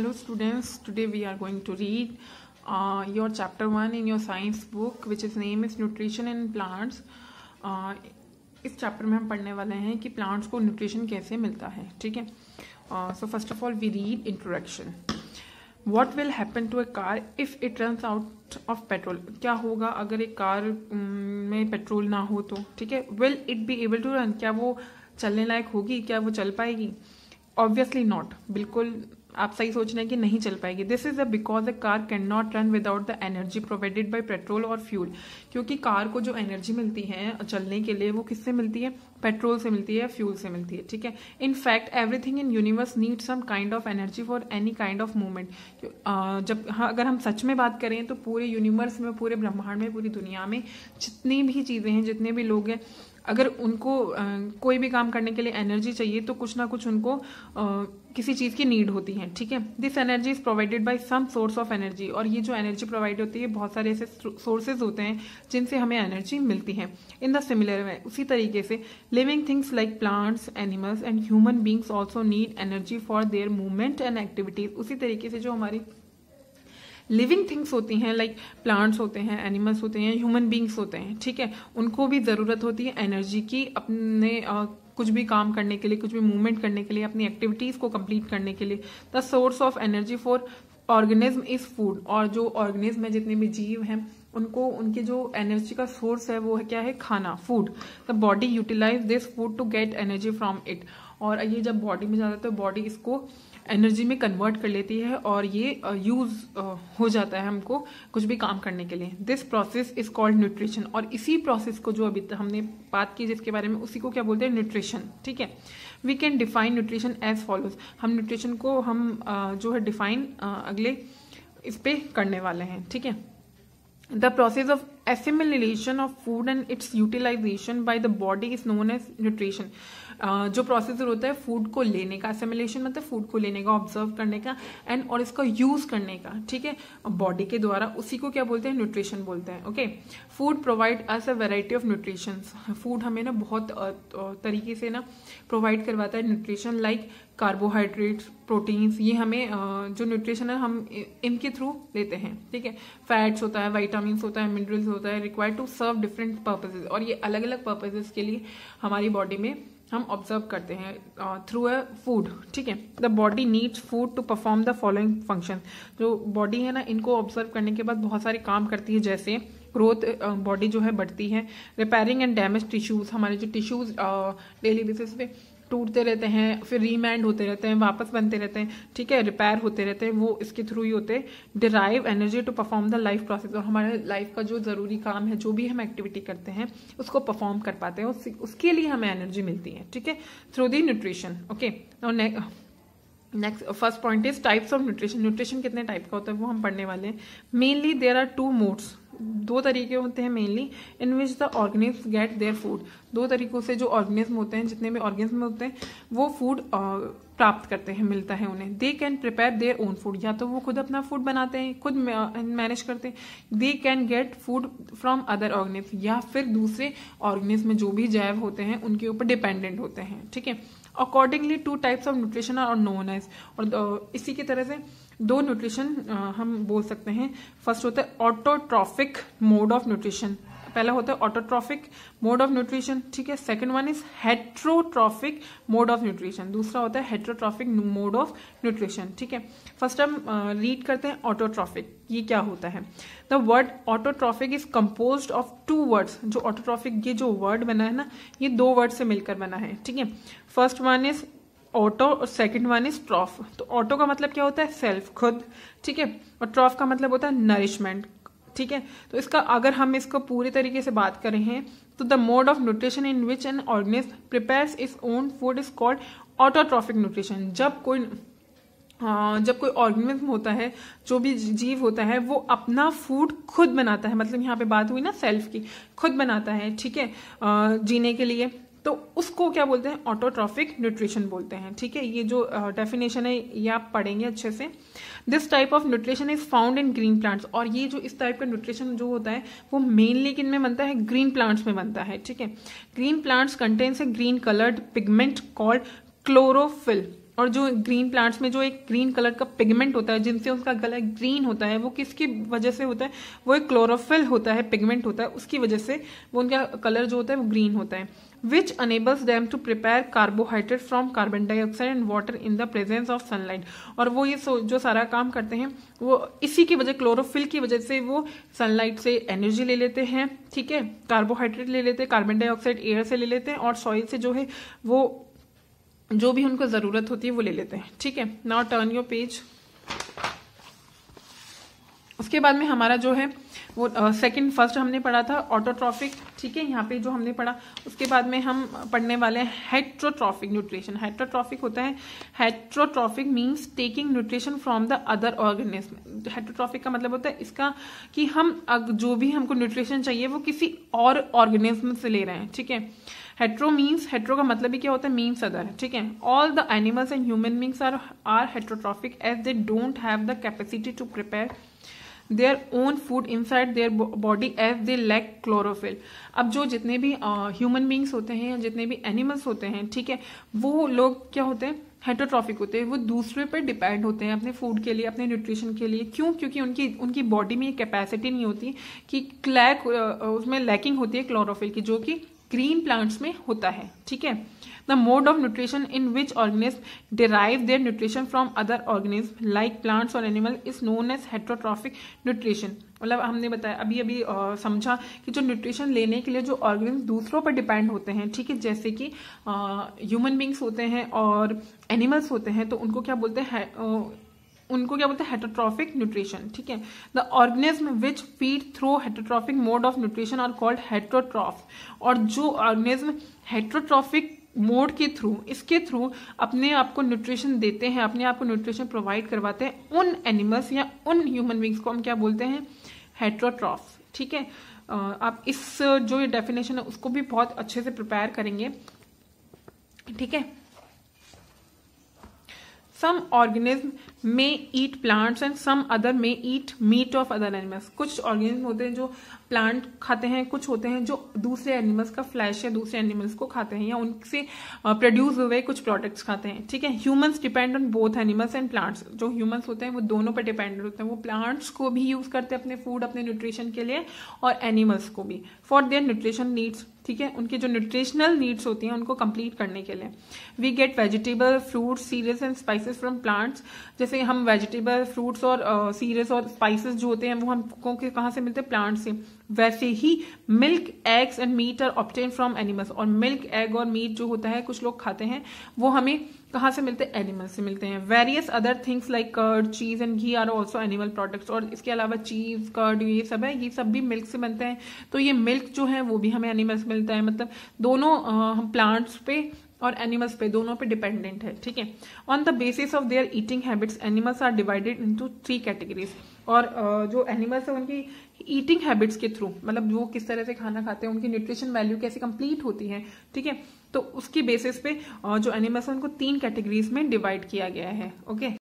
hello students today we are going to read uh, your chapter 1 in your science book which is name is nutrition in plants uh, इस chapter में हम पढ़ने वाले हैं कि plants को nutrition कैसे मिलता है ठीक है so first of all we read introduction what will happen to a car if it runs out of petrol क्या होगा अगर एक कार में पेट्रोल ना हो तो ठीक है will it be able to run क्या वो चलने लायक होगी क्या वो चल पाएगी ऑब्वियसली नॉट बिल्कुल आप सही सोच रहे हैं कि नहीं चल पाएगी this is a because a car can not run without the energy provided by petrol और फ्यूल क्योंकि कार को जो एनर्जी मिलती है चलने के लिए वो किससे मिलती है पेट्रोल से मिलती है फ्यूल से मिलती है ठीक है in fact everything in universe need some kind of energy for any kind of movement जब हाँ अगर हम सच में बात करें तो पूरे यूनिवर्स में पूरे ब्रह्मांड में पूरी दुनिया में जितनी भी चीज़ें हैं जितने भी लोग हैं अगर उनको कोई भी काम करने के लिए एनर्जी चाहिए तो कुछ ना कुछ उनको किसी चीज़ की नीड होती है ठीक है this energy is provided by some source of energy और ये जो एनर्जी प्रोवाइड होती है बहुत सारे ऐसे सोर्सेज होते हैं जिनसे हमें एनर्जी मिलती है इन द सिमिलर वे उसी तरीके से living things like plants animals and human beings also need energy for their movement and activities उसी तरीके से जो हमारी लिविंग थिंग्स होती हैं लाइक प्लांट्स होते हैं एनिमल्स होते हैं ह्यूमन बींग्स होते हैं ठीक है उनको भी ज़रूरत होती है एनर्जी की अपने आ, कुछ भी काम करने के लिए कुछ भी मूवमेंट करने के लिए अपनी एक्टिविटीज़ को कंप्लीट करने के लिए the source of energy for organism is food और जो ऑर्गेनिज्म है जितने भी जीव हैं उनको उनकी जो एनर्जी का सोर्स है वो है क्या है खाना food the body utilize this food to get energy from it और ये जब बॉडी में जाता है तो बॉडी इसको एनर्जी में कन्वर्ट कर लेती है और ये यूज़ हो जाता है हमको कुछ भी काम करने के लिए this process is called nutrition और इसी प्रोसेस को जो अभी हमने बात की जिसके बारे में उसी को क्या बोलते हैं न्यूट्रिशन ठीक है we can define nutrition as follows हम न्यूट्रिशन को हम जो है डिफाइन अगले इस पर करने वाले हैं ठीक है the process of assimilation of food and its utilisation by the body is known as nutrition जो प्रोसेसर होता है फूड को लेने का असेमिलेशन मतलब फूड को लेने का ऑब्जर्व करने का एंड और इसका यूज करने का ठीक है बॉडी के द्वारा उसी को क्या बोलते हैं न्यूट्रिशन बोलते हैं okay food provide us a variety of nutrition food हमें ना बहुत तरीके से ना प्रोवाइड करवाता है न्यूट्रिशन लाइक कार्बोहाइड्रेट्स प्रोटीन्स ये हमें जो न्यूट्रिशन है हम इनके थ्रू लेते हैं ठीक है फैट्स होता है वाइटामिन होता है मिनरल्स होता है required to serve different purposes और ये अलग अलग पर्पजेज के लिए हमारी बॉडी में हम ऑब्जर्व करते हैं थ्रू अ फूड ठीक है the body needs food to perform the following function जो बॉडी है ना इनको ऑब्जर्व करने के बाद बहुत सारे काम करती है जैसे ग्रोथ बॉडी जो है बढ़ती है रिपेयरिंग एंड डैमेज टिश्यूज़ हमारे जो टिश्यूज़ डेली बेसिस पे टूटते रहते हैं फिर रीमैंड होते रहते हैं वापस बनते रहते हैं ठीक है रिपेयर होते रहते हैं वो इसके थ्रू ही होते derive energy to perform the life process और हमारे लाइफ का जो ज़रूरी काम है जो भी हम एक्टिविटी करते हैं उसको परफॉर्म कर पाते हैं उसके लिए हमें एनर्जी मिलती है ठीक है थ्रू दी न्यूट्रिशन ओके और next first point is types of nutrition nutrition कितने टाइप का होता है वो हम पढ़ने वाले हैं mainly there are two modes दो तरीके होते हैं mainly in which the organism get their food दो तरीकों से जो ऑर्गेनिज्म होते हैं जितने भी ऑर्गेनिज्म होते हैं वो फूड प्राप्त करते हैं मिलता है उन्हें they can prepare their own food या तो वो खुद अपना फूड बनाते हैं खुद मैनेज करते हैं they can get food from other organism या फिर दूसरे ऑर्गेनिज्म जो भी जैव होते हैं उनके ऊपर डिपेंडेंट होते हैं ठीक है accordingly to types of nutrition are known as और इसी की तरह से दो न्यूट्रिशन हम बोल सकते हैं फर्स्ट होता है ऑटोट्रॉफिक मोड ऑफ न्यूट्रिशन पहला होता है ऑटोट्रॉफिक मोड ऑफ न्यूट्रिशन ठीक है second one is heterotrophic mode of nutrition दूसरा होता है हेट्रोट्रॉफिक मोड ऑफ न्यूट्रिशन ठीक है फर्स्ट हम रीड करते हैं ऑटोट्रॉफिक ये क्या होता है the word autotrophic is compose of two words जो ऑटोट्रॉफिक ये जो वर्ड बना है ना ये दो वर्ड से मिलकर बना है ठीक है फर्स्ट वन इज ऑटो और सेकंड वन इज ट्रॉफ तो ऑटो का मतलब क्या होता है सेल्फ खुद ठीक है और ट्रॉफ का मतलब होता है नरिशमेंट ठीक है तो इसका अगर हम इसको पूरी तरीके से बात करें हैं तो the mode of nutrition in which an organism prepare is own food is called autotrophic nutrition जब कोई जब कोई ऑर्गेनिज्म होता है जो भी जीव होता है वो अपना फूड खुद बनाता है मतलब यहाँ पे बात हुई ना सेल्फ की खुद बनाता है ठीक है जीने के लिए तो उसको क्या बोलते हैं ऑटोट्रॉफिक न्यूट्रिशन बोलते हैं ठीक है ये जो डेफिनेशन है ये आप पढ़ेंगे अच्छे से this type of nutrition is found in green plants और ये जो इस टाइप का न्यूट्रिशन जो होता है वो मेनली किन में बनता है ग्रीन प्लांट्स में बनता है ठीक है green plants contains a green coloured pigment called chlorophyll और जो ग्रीन प्लांट्स में जो एक ग्रीन कलर का पिगमेंट होता है जिनसे उसका गला ग्रीन होता है वो किसकी वजह से होता है वो एक क्लोरोफिल होता है पिगमेंट होता है उसकी वजह से वो उनका कलर जो होता है वो ग्रीन होता है which enables them to prepare carbohydrate from carbon dioxide and water in the presence of sunlight और वो ये जो सारा काम करते हैं वो इसी की वजह क्लोरोफिल की वजह से वो सनलाइट से एनर्जी ले लेते हैं ठीक है कार्बोहाइड्रेट ले लेते हैं कार्बन डाइऑक्साइड एयर से ले लेते हैं और सॉइल से जो है वो जो भी उनको ज़रूरत होती है वो ले लेते हैं ठीक है नाउ टर्न योर पेज उसके बाद में हमारा जो है वो सेकंड uh, फर्स्ट हमने पढ़ा था ऑटोट्रॉफिक ठीक है यहाँ पे जो हमने पढ़ा उसके बाद में हम पढ़ने वाले हैं हेट्रोट्रॉफिक न्यूट्रिशन हेट्रोट्रॉफिक होता है heterotrophic means taking nutrition from the other organism heterotrophic का मतलब होता है इसका कि हम जो भी हमको न्यूट्रिशन चाहिए वो किसी और ऑर्गेनिज्म से ले रहे हैं ठीक है हेट्रो मीन्स हेट्रो का मतलब ही क्या होता है मीन्स अदर ठीक है all the animals and human beings are are heterotrophic as they don't have the capacity to prepare their own food inside their body as they lack chlorophyll अब जो जितने भी ह्यूमन uh, बींग्स होते हैं या जितने भी एनिमल्स होते हैं ठीक है वो लोग क्या होते हैं हेटोट्रॉफिक होते हैं वो दूसरे पर डिपेंड होते हैं अपने फूड के लिए अपने न्यूट्रिशन के लिए क्यों क्योंकि उनकी उनकी बॉडी में ये कैपेसिटी नहीं होती कि क्लैक उसमें लैकिंग होती है क्लोरोफिल की जो कि ग्रीन प्लांट्स में होता है ठीक है the mode of nutrition in which organism derive their nutrition from other organism like plants और animal is known as heterotrophic nutrition मतलब हमने बताया अभी अभी समझा कि जो न्यूट्रिशन लेने के लिए जो ऑर्गेनिज्म दूसरों पर डिपेंड होते हैं ठीक है जैसे कि ह्यूमन बींग्स होते हैं और एनिमल्स होते हैं तो उनको क्या बोलते हैं उनको क्या बोलते हैं हेटोट्रॉफिक न्यूट्रिशन ठीक है the organism which feed through heterotrophic mode of nutrition are called heterotroph और जो ऑर्गेनिज्म हेटोट्रॉफिक मोड के थ्रू इसके थ्रू अपने आप को न्यूट्रिशन देते हैं अपने आप को न्यूट्रिशन प्रोवाइड करवाते हैं उन एनिमल्स या उन ह्यूमन बींग्स को हम क्या बोलते हैं हेट्रोट्रॉफ ठीक है आप इस जो ये डेफिनेशन है उसको भी बहुत अच्छे से प्रिपेयर करेंगे ठीक है some organism may eat plants and some other may eat meat of other animals कुछ ऑर्गेनिज्म होते हैं जो प्लांट खाते हैं कुछ होते हैं जो दूसरे एनिमल्स का फ्लैश या दूसरे एनिमल्स को खाते हैं या उनसे प्रोड्यूस हुए कुछ प्रोडक्ट्स खाते हैं ठीक है humans depend on both animals and plants जो ह्यूमन्स होते हैं वो दोनों पर डिपेंडेंट होते हैं वो प्लांट्स को भी यूज करते हैं अपने फूड अपने न्यूट्रिशन के लिए और एनिमल्स को भी फॉर देयर न्यूट्रिशन नीड्स ठीक है उनके जो न्यूट्रिशनल नीड्स होती हैं उनको कंप्लीट करने के लिए we get vegetable fruit cereals and spices from plants जैसे जैसे हम वेजिटेबल फ्रूट्स और सीरियस uh, और स्पाइसेस जो होते हैं वो हमको के कहाँ से मिलते हैं प्लांट से वैसे ही milk eggs and meat are obtain from animals और मिल्क एग और मीट जो होता है कुछ लोग खाते हैं वो हमें कहाँ से मिलते हैं एनिमल से मिलते हैं various other things like curd cheese and ghee are also animal products और इसके अलावा चीज़ कर्ड ये सब है ये सब भी मिल्क से बनते हैं तो ये मिल्क जो है वो भी हमें एनिमल्स मिलता है मतलब दोनों uh, हम प्लांट्स पे और एनिमल्स पे दोनों पे डिपेंडेंट है ठीक है on the basis of their eating habits animals are divided into three categories और जो एनिमल्स हैं उनकी ईटिंग हैबिट्स के थ्रू मतलब वो किस तरह से खाना खाते हैं उनकी न्यूट्रिशन वैल्यू कैसे कंप्लीट होती है ठीक है तो उसकी बेसिस पे जो एनिमल्स हैं उनको तीन कैटेगरीज में डिवाइड किया गया है ओके